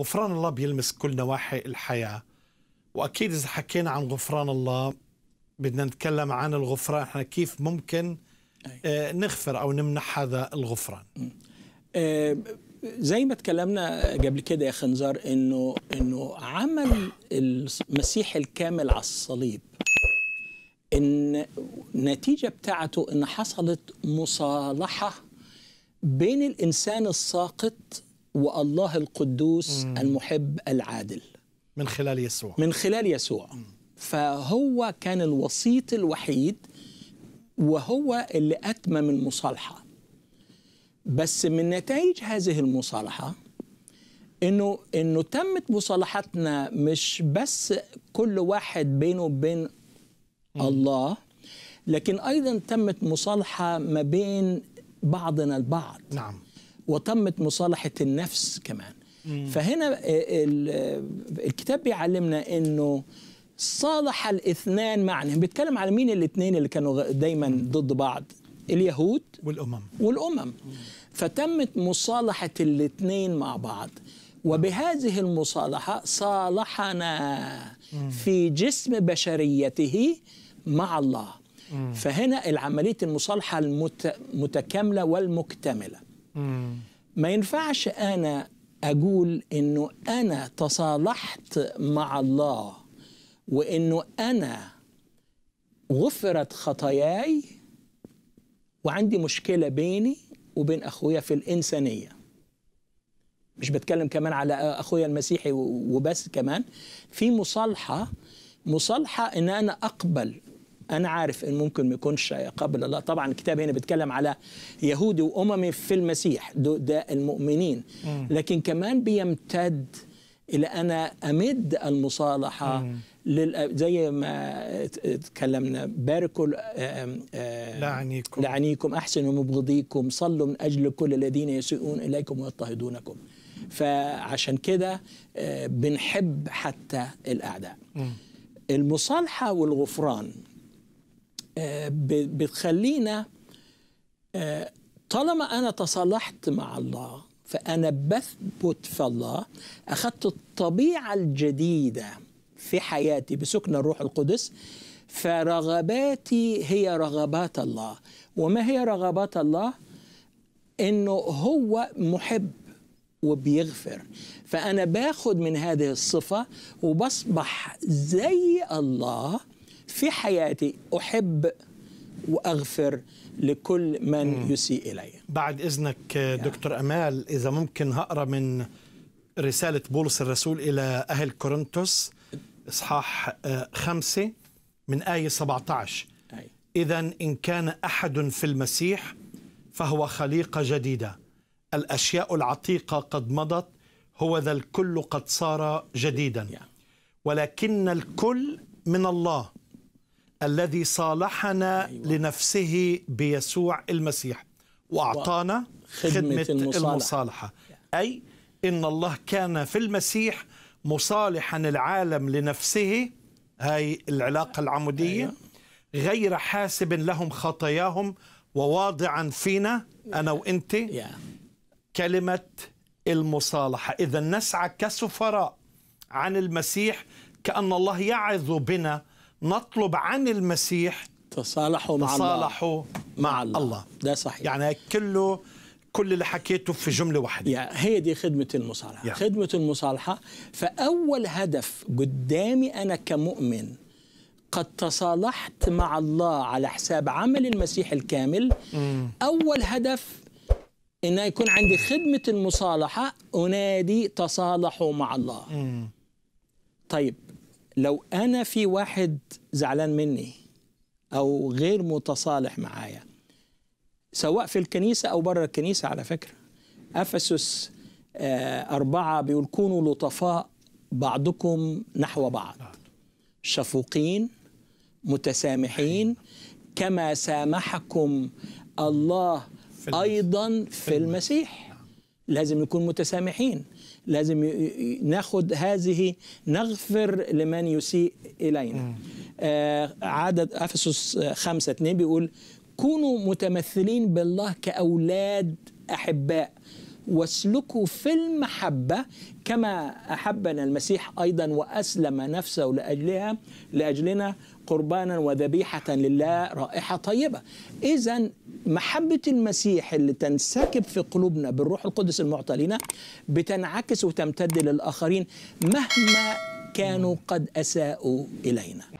غفران الله بيلمس كل نواحي الحياة وأكيد إذا حكينا عن غفران الله بدنا نتكلم عن الغفران احنا كيف ممكن آه، نغفر أو نمنح هذا الغفران آه، زي ما تكلمنا قبل كده يا خنزار انه انه عمل المسيح الكامل على الصليب ان النتيجه بتاعته ان حصلت مصالحه بين الانسان الساقط والله القدوس مم. المحب العادل من خلال يسوع من خلال يسوع مم. فهو كان الوسيط الوحيد وهو اللي أتمم المصالحة بس من نتائج هذه المصالحة انه انه تمت مصالحتنا مش بس كل واحد بينه وبين الله لكن ايضا تمت مصالحه ما بين بعضنا البعض نعم وتمت مصالحه النفس كمان مم. فهنا آه، آه، الكتاب بيعلمنا انه صالح الاثنان معا بيتكلم على مين الاثنين اللي كانوا دايما ضد بعض اليهود والامم والامم مم. فتمت مصالحه الاثنين مع بعض وبهذه المصالحه صالحنا في جسم بشريته مع الله فهنا العمليه المصالحه المتكامله والمكتمله ما ينفعش أنا أقول إنه أنا تصالحت مع الله وإنه أنا غفرت خطاياي وعندي مشكلة بيني وبين أخويا في الإنسانية مش بتكلم كمان على أخويا المسيحي وبس كمان في مصالحة مصالحة إن أنا أقبل انا عارف ان ممكن ما يكونش قبل الله طبعا الكتاب هنا بيتكلم على يهودي واممي في المسيح ده المؤمنين لكن كمان بيمتد الى انا امد المصالحه لل... زي ما اتكلمنا باركوا آه، آه، آه، لعنيكم لعنيكم احسنوا مبغضيكم صلوا من اجل كل الذين يسيئون اليكم ويضطهدونكم فعشان كده بنحب حتى الاعداء المصالحه والغفران بتخلينا آه، طالما أنا تصالحت مع الله فأنا بثبت في الله أخذت الطبيعة الجديدة في حياتي بسكن الروح القدس فرغباتي هي رغبات الله وما هي رغبات الله انه هو محب وبيغفر فانا باخد من هذه الصفه وبصبح زي الله في حياتي أحب وأغفر لكل من مم. يسيء إلي بعد إذنك آه، يعني. دكتور أمال إذا ممكن هقرأ من رسالة بولس الرسول إلى أهل كورنثوس إصحاح آه، خمسة من آية 17 إذا إن كان أحد في المسيح فهو خليقة جديدة الأشياء العتيقة قد مضت هو ذا الكل قد صار جديدا ولكن الكل من الله الذي صالحنا أيوة. لنفسه بيسوع المسيح وأعطانا خدمة, خدمة المصالحة, المصالحة. أي إن الله كان في المسيح مصالحا العالم لنفسه هاي العلاقة العمودية أيوة. غير حاسب لهم خطاياهم وواضعا فينا أنا وإنت يا. كلمة المصالحة إذا نسعى كسفراء عن المسيح كأن الله يعظ بنا نطلب عن المسيح تصالحوا مع تصالحوا مع, مع الله. الله ده صحيح يعني كله كل اللي حكيته في جملة واحدة يعني هي دي خدمة المصالحة يعني. خدمة المصالحة فأول هدف قدامي أنا كمؤمن قد تصالحت مع الله على حساب عمل المسيح الكامل م. أول هدف إن يكون عندي خدمة المصالحة أنادي تصالحوا مع الله م. طيب لو انا في واحد زعلان مني او غير متصالح معايا سواء في الكنيسه او بره الكنيسه على فكره افسس آه، أربعة بيقول كونوا لطفاء بعضكم نحو بعض نعم. شفوقين متسامحين أيوة. كما سامحكم الله أيضا في المسيح نعم. لازم نكون متسامحين لازم ناخد هذه نغفر لمن يسيء إلينا آه عدد أفسس خمسة اتنين بيقول كونوا متمثلين بالله كأولاد أحباء واسلكوا في المحبة كما أحبنا المسيح أيضا وأسلم نفسه لأجلها لأجلنا قربانا وذبيحة لله رائحة طيبة إذا محبة المسيح اللي تنسكب في قلوبنا بالروح القدس المعطى لنا بتنعكس وتمتد للآخرين مهما كانوا قد أساءوا إلينا